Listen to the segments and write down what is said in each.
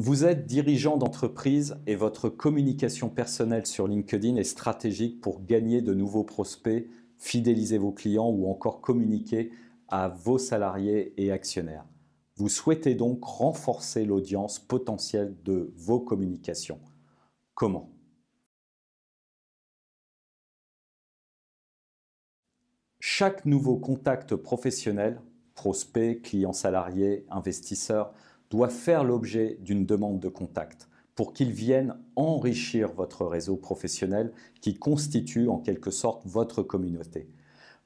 Vous êtes dirigeant d'entreprise et votre communication personnelle sur LinkedIn est stratégique pour gagner de nouveaux prospects, fidéliser vos clients ou encore communiquer à vos salariés et actionnaires. Vous souhaitez donc renforcer l'audience potentielle de vos communications. Comment Chaque nouveau contact professionnel, prospect, client salarié, investisseur, doit faire l'objet d'une demande de contact pour qu'ils vienne enrichir votre réseau professionnel qui constitue en quelque sorte votre communauté.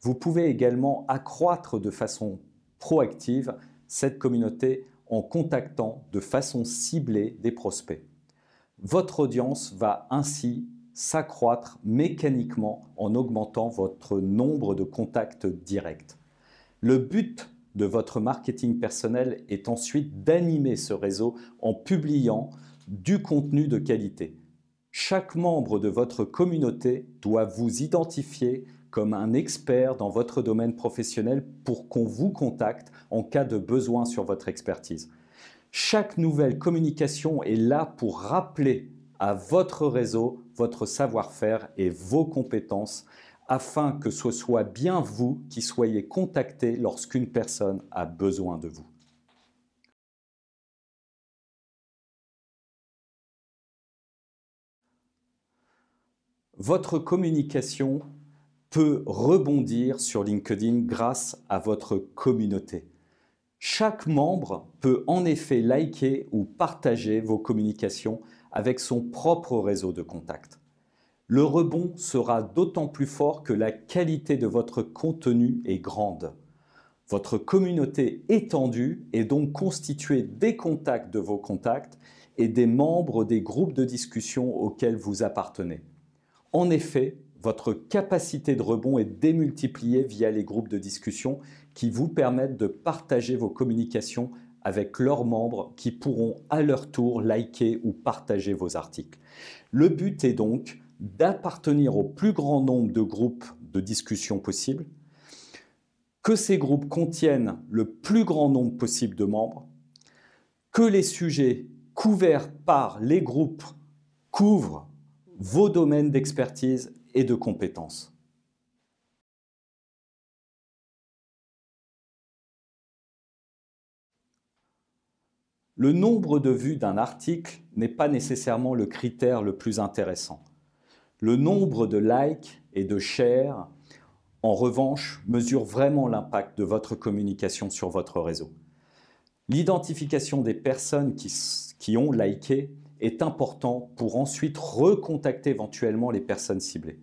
Vous pouvez également accroître de façon proactive cette communauté en contactant de façon ciblée des prospects. Votre audience va ainsi s'accroître mécaniquement en augmentant votre nombre de contacts directs. Le but de votre marketing personnel est ensuite d'animer ce réseau en publiant du contenu de qualité. Chaque membre de votre communauté doit vous identifier comme un expert dans votre domaine professionnel pour qu'on vous contacte en cas de besoin sur votre expertise. Chaque nouvelle communication est là pour rappeler à votre réseau votre savoir-faire et vos compétences afin que ce soit bien vous qui soyez contacté lorsqu'une personne a besoin de vous. Votre communication peut rebondir sur LinkedIn grâce à votre communauté. Chaque membre peut en effet liker ou partager vos communications avec son propre réseau de contacts. Le rebond sera d'autant plus fort que la qualité de votre contenu est grande. Votre communauté étendue est donc constituée des contacts de vos contacts et des membres des groupes de discussion auxquels vous appartenez. En effet, votre capacité de rebond est démultipliée via les groupes de discussion qui vous permettent de partager vos communications avec leurs membres qui pourront à leur tour liker ou partager vos articles. Le but est donc d'appartenir au plus grand nombre de groupes de discussion possibles, que ces groupes contiennent le plus grand nombre possible de membres, que les sujets couverts par les groupes couvrent vos domaines d'expertise et de compétences. Le nombre de vues d'un article n'est pas nécessairement le critère le plus intéressant. Le nombre de likes et de shares, en revanche, mesure vraiment l'impact de votre communication sur votre réseau. L'identification des personnes qui, ont liké est important pour ensuite recontacter éventuellement les personnes ciblées.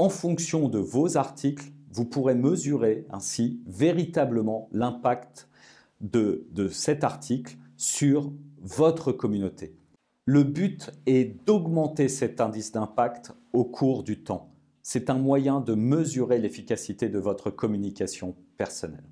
En fonction de vos articles, vous pourrez mesurer ainsi véritablement l'impact de cet article sur votre communauté. Le but est d'augmenter cet indice d'impact au cours du temps. C'est un moyen de mesurer l'efficacité de votre communication personnelle.